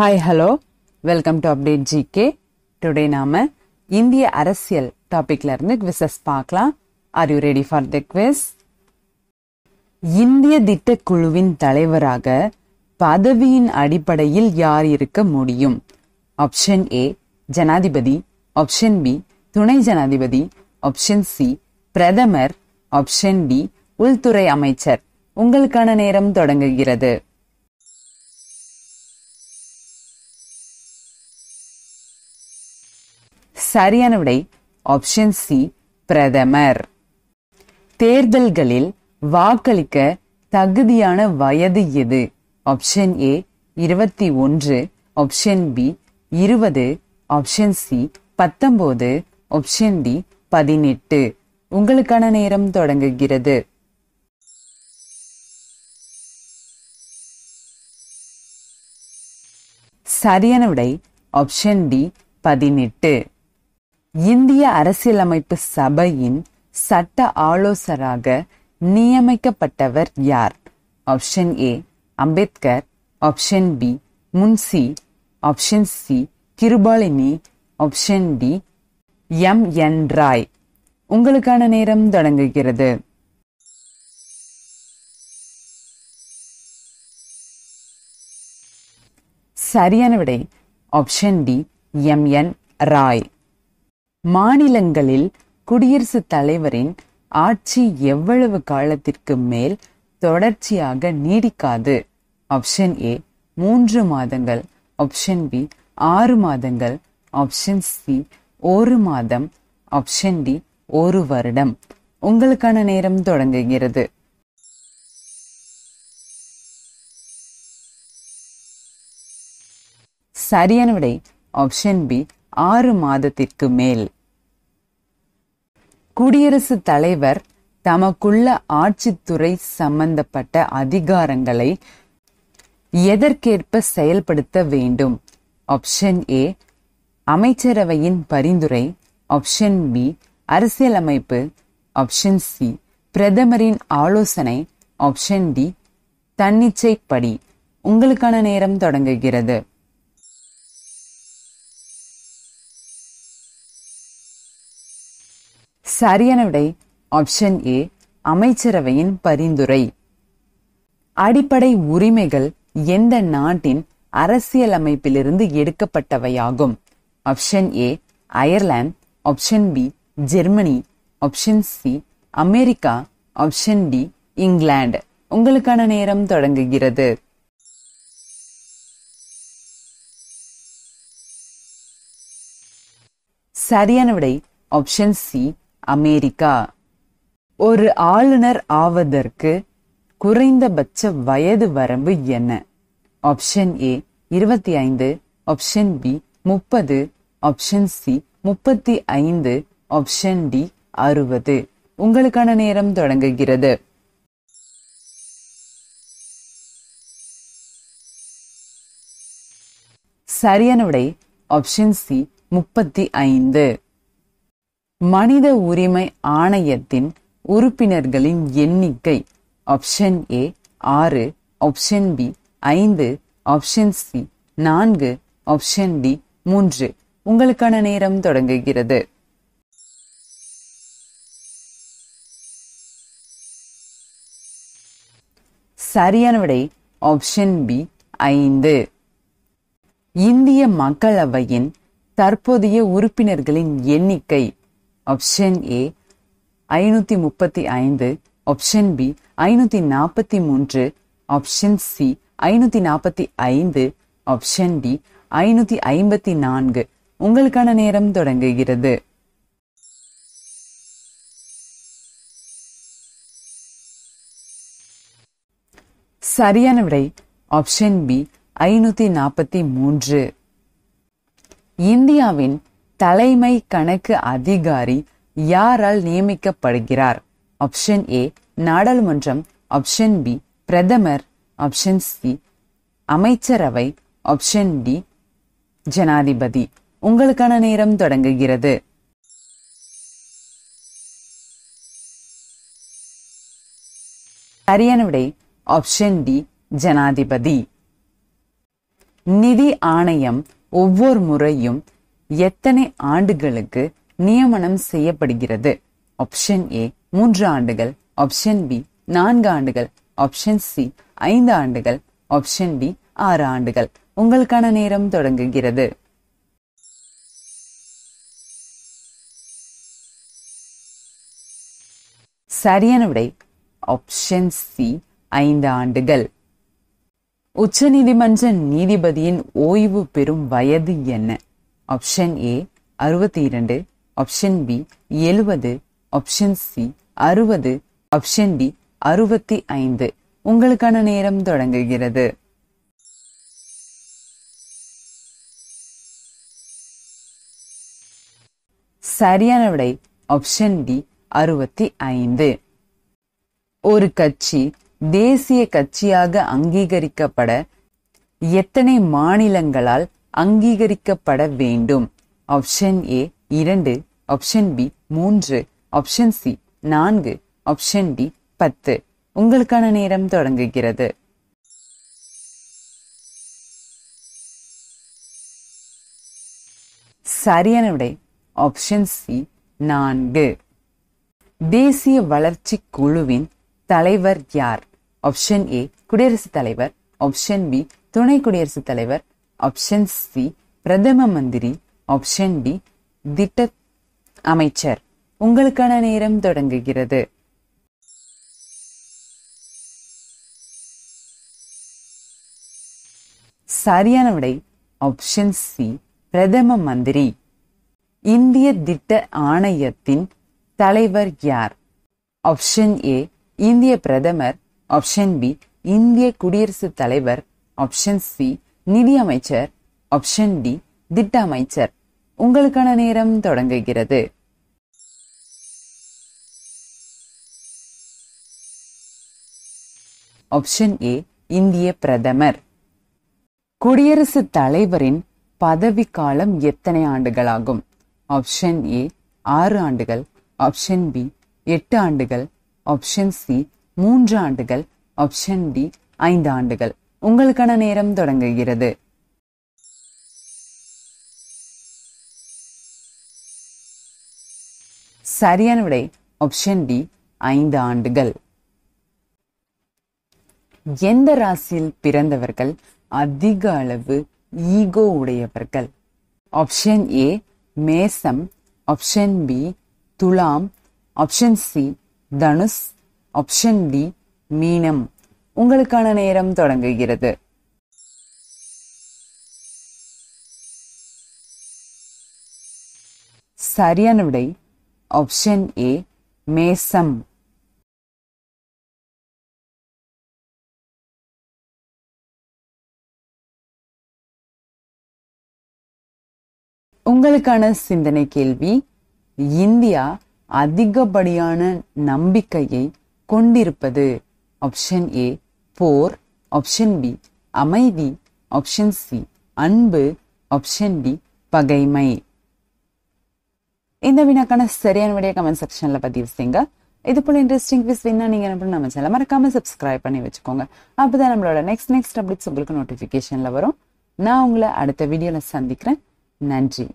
hi hello welcome to update GK today நாம இந்திய அரசியல் டாபிக்ல இருந்து குவிசஸ் பார்க்கலாம் are you ready for the quiz இந்திய திட்டக்குழுவின் தலைவராக பதவியின் அடிப்படையில் யார் இருக்க முடியும் ஆப்ஷன் ஏ ஜனாதிபதி ஆப்ஷன் பி துணை ஜனாதிபதி ஆப்ஷன் சி பிரதமர் ஆப்ஷன் டி உள்துறை அமைச்சர் உங்களுக்கான நேரம் தொடங்குகிறது சரியான விடை ஆப்ஷன் சி பிரதமர் தேர்தல்களில் வாக்களிக்க தகுதியான வயது எது ஆப்ஷன் ஏ இருபத்தி ஒன்று ஆப்ஷன் பி இருபது ஆப்ஷன் சி பத்தொன்பது ஆப்ஷன் டி பதினெட்டு உங்களுக்கான நேரம் தொடங்குகிறது சரியான விடை ஆப்ஷன் டி பதினெட்டு இந்திய அரசியலமைப்பு சபையின் சட்ட ஆலோசராக நியமிக்கப்பட்டவர் யார் option A Ambedkar option B Munshi option C Kripalani option D M N Roy உங்களுக்கான நேரம் தொடங்குகிறது சரியான விடை option D M N Roy மாநிலங்களில் குடியரசுத் தலைவரின் ஆட்சி எவ்வளவு காலத்திற்கு மேல் தொடர்ச்சியாக நீடிக்காது ஆப்ஷன் ஏ மூன்று மாதங்கள் ஆப்ஷன் பி ஆறு மாதங்கள் ஆப்ஷன் சி ஒரு மாதம் ஆப்ஷன் டி ஒரு வருடம் உங்களுக்கான நேரம் தொடங்குகிறது சரியான விடை ஆப்ஷன் பி ஆறு மாதத்திற்கு மேல் குடியரசுத் தலைவர் தமக்குள்ள ஆட்சித்துறை சம்பந்தப்பட்ட அதிகாரங்களை எதற்கேற்ப செயல்படுத்த வேண்டும் ஆப்ஷன் ஏ அமைச்சரவையின் பரிந்துரை ஆப்ஷன் பி அரசியலமைப்பு ஆப்ஷன் சி பிரதமரின் ஆலோசனை ஆப்ஷன் டி தன்னிச்சைப்படி உங்களுக்கான நேரம் தொடங்குகிறது சரியான விடை ஆப்ஷன் ஏ அமைச்சரவையின் பரிந்துரை அடிப்படை உரிமைகள் எந்த நாட்டின் அரசியலமைப்பிலிருந்து எடுக்கப்பட்டவையாகும் ஆப்ஷன் ஏ அயர்லாந்து option B Germany option C America option D இங்கிலாந்து உங்களுக்கான நேரம் தொடங்குகிறது சரியான விடை ஆப்ஷன் சி அமெரிக்கா ஒரு ஆளுநர் ஆவதற்கு குறைந்தபட்ச வயது வரம்பு என்ன ஆப்ஷன் ஏ இருபத்தி ஐந்து ஆப்ஷன் பி முப்பது ஆப்ஷன் சி முப்பத்தி ஐந்து ஆப்ஷன் டி அறுபது உங்களுக்கான நேரம் தொடங்குகிறது சரியான ஆப்ஷன் சி முப்பத்தி ஐந்து மனித உரிமை ஆணையத்தின் உறுப்பினர்களின் எண்ணிக்கை ஆப்ஷன் ஏ ஆறு ஆப்ஷன் பி ஐந்து ஆப்ஷன் சி நான்கு ஆப்ஷன் டி மூன்று உங்களுக்கான நேரம் தொடங்குகிறது சரியான விடை ஆப்ஷன் பி ஐந்து இந்திய மக்களவையின் தற்போதைய உறுப்பினர்களின் எண்ணிக்கை ஆப்ஷன் ஏ ஐநூத்தி முப்பத்தி ஐந்து ஆப்ஷன் பி ஐநூத்தி நாற்பத்தி மூன்று ஆப்ஷன் சி ஐநூத்தி நாற்பத்தி ஐந்து ஆப்ஷன் டி ஐநூத்தி ஐம்பத்தி நான்கு உங்களுக்கான நேரம் தொடங்குகிறது சரியான விடை ஆப்ஷன் பி ஐநூத்தி நாற்பத்தி மூன்று இந்தியாவின் தலைமை கணக்கு அதிகாரி யாரால் நியமிக்கப்படுகிறார் ஆப்ஷன் ஏ நாடாளுமன்றம் ஆப்ஷன் பி பிரதமர் ஆப்ஷன் சி அமைச்சரவை ஆப்ஷன் டி ஜனாதிபதி உங்களுக்கான நேரம் தொடங்குகிறது சரியான விடை ஆப்ஷன் டி ஜனாதிபதி நிதி ஆணையம் ஒவ்வொரு முறையும் எத்தனை ஆண்டுகளுக்கு நியமனம் செய்யப்படுகிறது ஆப்ஷன் ஏ மூன்று ஆண்டுகள் ஆப்ஷன் பி நான்கு ஆண்டுகள் ஆப்ஷன் சி ஐந்து ஆண்டுகள் ஆப்ஷன் டி ஆறு ஆண்டுகள் உங்களுக்கான நேரம் தொடங்குகிறது சரியான விடை ஆப்ஷன் சி ஐந்து ஆண்டுகள் உச்ச நீதிமன்ற நீதிபதியின் ஓய்வு பெறும் வயது என்ன ஆப்ஷன் ஏ அறுபத்தி இரண்டு ஆப்ஷன் பி எழுபது ஆப்ஷன் சி அறுபது ஆப்ஷன் டி அறுபத்தி ஐந்து உங்களுக்கான நேரம் தொடங்குகிறது சரியான விடை ஆப்ஷன் டி அறுபத்தி ஐந்து ஒரு கட்சி தேசிய கட்சியாக அங்கீகரிக்கப்பட எத்தனை மாநிலங்களால் அங்கீகரிக்கப்பட வேண்டும் ஆப்ஷன் ஏ இரண்டு ஆப்ஷன் பி மூன்று ஆப்ஷன் சி நான்கு ஆப்ஷன் டி பத்து உங்களுக்கான நேரம் தொடங்குகிறது சரியான விடை ஆப்ஷன் சி நான்கு தேசிய வளர்ச்சி குழுவின் தலைவர் யார் ஆப்ஷன் ஏ குடியரசுத் தலைவர் ஆப்ஷன் பி துணை குடியரசுத் தலைவர் ஆப்ஷன் சி பிரதம மந்திரி ஆப்ஷன் டி திட்ட அமைச்சர் உங்களுக்கான நேரம் தொடங்குகிறது சரியான விடை ஆப்ஷன் சி பிரதம மந்திரி இந்திய திட்ட ஆணையத்தின் தலைவர் யார் ஆப்ஷன் ஏ இந்திய பிரதமர் ஆப்ஷன் பி இந்திய குடியரசுத் தலைவர் ஆப்ஷன் சி நிதி அமைச்சர் ஆப்ஷன் டி திட்ட அமைச்சர் உங்களுக்கான நேரம் தொடங்குகிறது ஆப்ஷன் ஏ இந்திய பிரதமர் குடியரசுத் தலைவரின் பதவி காலம் எத்தனை ஆண்டுகளாகும் ஆப்ஷன் ஏ ஆறு ஆண்டுகள் ஆப்ஷன் பி எட்டு ஆண்டுகள் ஆப்ஷன் சி மூன்று ஆண்டுகள் ஆப்ஷன் டி ஐந்து ஆண்டுகள் உங்களுக்கான நேரம் தொடங்குகிறது சரியான விடை ஆப்ஷன் டி ஐந்து ஆண்டுகள் எந்த ராசியில் பிறந்தவர்கள் அதிக அளவு ஈகோ உடையவர்கள் ஆப்ஷன் ஏ மேசம் ஆப்ஷன் பி துலாம் ஆப்ஷன் சி தனுஷ் ஆப்ஷன் டி மீனம் உங்களுக்கான நேரம் தொடங்குகிறது சரியான விடை ஆப்ஷன் ஏ மேசம் உங்களுக்கான சிந்தனை கேள்வி இந்தியா அதிகப்படியான நம்பிக்கையை கொண்டிருப்பது ஆப்ஷன் ஏ போர் ஆப்ஷன் பி அமைதி ஆப்ஷன் சி அன்பு ஆப்ஷன் டி பகைமை இந்த வினாக்கான சரியான விடைய கமெண்ட் செக்ஷன்ல பதிவு செய்யுங்க இது போல இன்ட்ரெஸ்டிங் குவிஸ் வேணா நீங்க என்ன பண்ண நம்ம சேனல மறக்காம சப்ஸ்கிரைப் பண்ணி வச்சுக்கோங்க அப்பதான் நம்மளோட நெக்ஸ்ட் நெக்ஸ்ட் அப்டேட்ஸ் உங்களுக்கு நோட்டிபிகேஷன்ல வரும் நான் உங்களை அடுத்த வீடியோல சந்திக்கிறேன் நன்றி